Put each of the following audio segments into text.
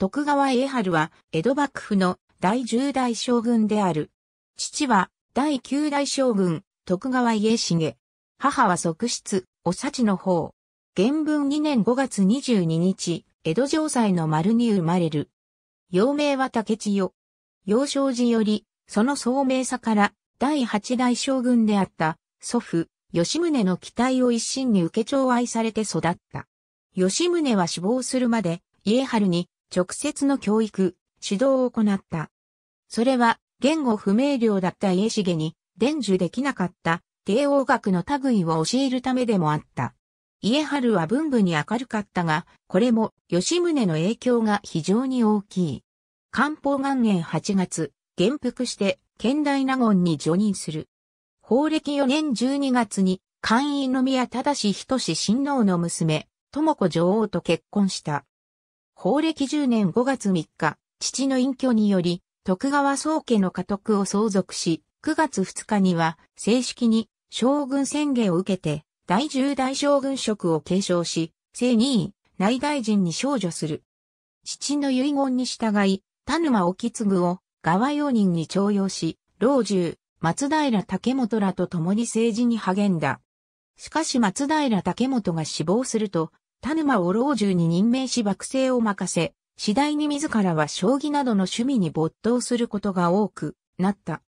徳川家春は、江戸幕府の第十代将軍である。父は、第九代将軍、徳川家重。母は側室、お幸の方。元文2年5月22日、江戸城西の丸に生まれる。幼名は竹千代。幼少時より、その聡明さから、第八代将軍であった、祖父、吉宗の期待を一身に受け長愛されて育った。吉宗は死亡するまで、家春に直接の教育、指導を行った。それは、言語不明瞭だった家重に伝授できなかった帝王学の類を教えるためでもあった。家春は文武に明るかったが、これも吉宗の影響が非常に大きい。漢方元年8月、元服して県大納言に除任する。法暦4年12月に、官員の宮正仁親王の娘、智子女王と結婚した。法暦10年5月3日、父の隠居により、徳川宗家の家督を相続し、9月2日には正式に将軍宣言を受けて、第十代将軍職を継承し、正二位、内大臣に少女する。父の遺言に従い、田沼沖継を側用人に徴用し、老中、松平竹本らと共に政治に励んだ。しかし松平竹本が死亡すると、田沼を老中に任命し幕政を任せ、次第に自らは将棋などの趣味に没頭することが多くなった。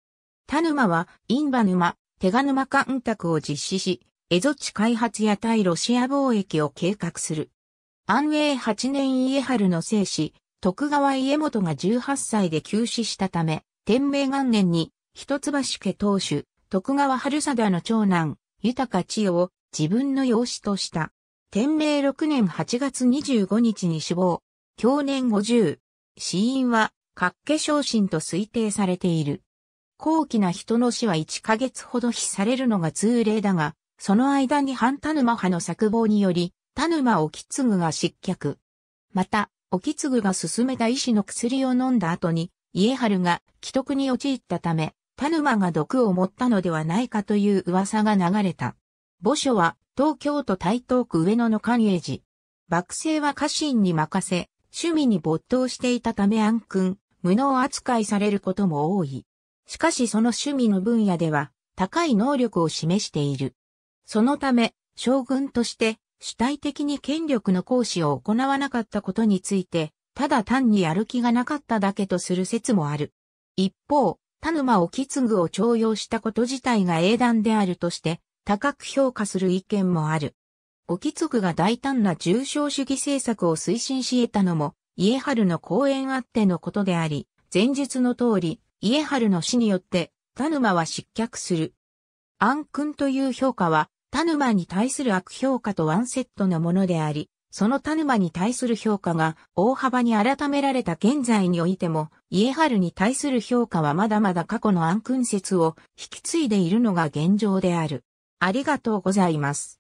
田沼は、インバ沼、手賀沼干拓を実施し、蝦夷地開発や対ロシア貿易を計画する。安永8年家春の生死、徳川家元が18歳で急死したため、天明元年に、一橋家当主、徳川春貞の長男、豊千代を自分の養子とした。天明6年8月25日に死亡、享年50、死因は、各家昇進と推定されている。高貴な人の死は1ヶ月ほど比されるのが通例だが、その間に反田沼派の作望により、田沼沖継が失脚。また、沖継が進めた医師の薬を飲んだ後に、家春が既得に陥ったため、田沼が毒を持ったのではないかという噂が流れた。墓所は東京都台東区上野の寛永寺。幕政は家臣に任せ、趣味に没頭していたため暗君、無能扱いされることも多い。しかしその趣味の分野では、高い能力を示している。そのため、将軍として主体的に権力の行使を行わなかったことについて、ただ単にやる気がなかっただけとする説もある。一方、田沼意次を徴用したこと自体が英断であるとして、高く評価する意見もある。ご貴族が大胆な重症主義政策を推進し得たのも、家春の講演あってのことであり、前述の通り、家春の死によって、田沼は失脚する。暗君という評価は、田沼に対する悪評価とワンセットのものであり、その田沼に対する評価が大幅に改められた現在においても、家春に対する評価はまだまだ過去の暗君説を引き継いでいるのが現状である。ありがとうございます。